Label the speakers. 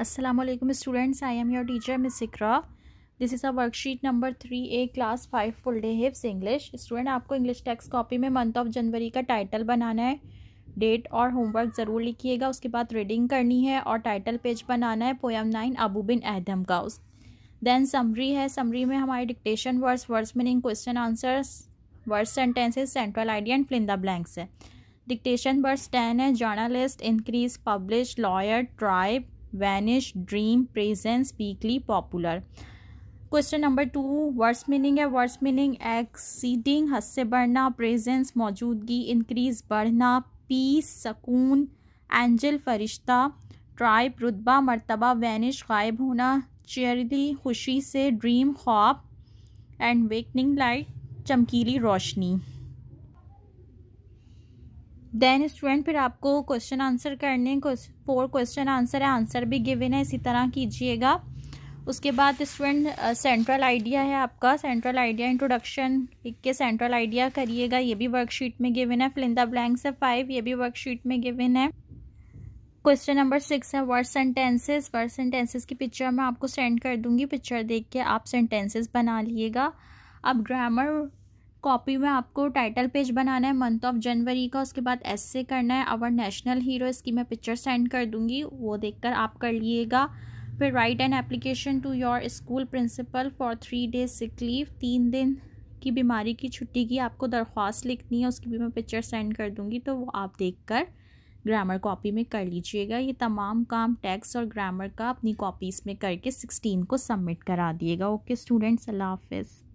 Speaker 1: Aslam students I am your teacher Miss Iqra this is a worksheet number three A class five full day hips English student आपको English text copy में month of जनवरी का title बनाना है date और homework ज़रूर लिखिएगा उसके बाद रीडिंग करनी है और टाइटल पेज बनाना है poem nine Abou Ben Adhem का उस देन समरी है समरी में हमारी dictation words words meaning question answers word sentences central idea and fill in the blanks है डिक्टेशन वर्ड्स टेन है journalist increase publish lawyer tribe vanish dream presence weekly popular question number two words meaning है words meaning exceeding हद से बढ़ना presence मौजूदगी increase बढ़ना piece सकून angel फरिश्ता ट्राइब रुतबा मर्तबा वैनिश गायब होना चेरली खुशी से ड्रीम ख्वाब एंड वेकनिंग लाइट चमकीली रोशनी देन स्टूडेंट फिर आपको क्वेश्चन आंसर करने फोर क्वेश्चन आंसर है आंसर भी गिवन है इसी तरह कीजिएगा उसके बाद स्टूडेंट सेंट्रल आइडिया है आपका सेंट्रल आइडिया इंट्रोडक्शन लिख के सेंट्रल आइडिया करिएगा ये भी वर्कशीट में गिवन है फिलिंदा ब्लैंक्स है फाइव ये भी वर्कशीट में गिवन है क्वेश्चन नंबर सिक्स है वर्ड सेंटेंसेस वर्ड सेंटेंसेस की पिक्चर मैं आपको सेंड कर दूंगी पिक्चर देख के आप सेंटेंसेस बना लिएगा अब ग्रामर कॉपी में आपको टाइटल पेज बनाना है मंथ ऑफ जनवरी का उसके बाद एस करना है अवर नेशनल हीरो इसकी मैं पिक्चर सेंड कर दूँगी वो देखकर आप कर लीजिएगा फिर write an application to your school principal for three days sick leave तीन दिन की बीमारी की छुट्टी की आपको दरख्वास्त लिखनी है उसकी भी मैं पिक्चर सेंड कर दूँगी तो वो आप देख कर ग्रामर कॉपी में कर लीजिएगा ये तमाम काम टैक्स और ग्रामर का अपनी कॉपीज़ में करके सिक्सटीन को सबमिट करा दिएगा ओके स्टूडेंट्स अल्लाह हाफिज़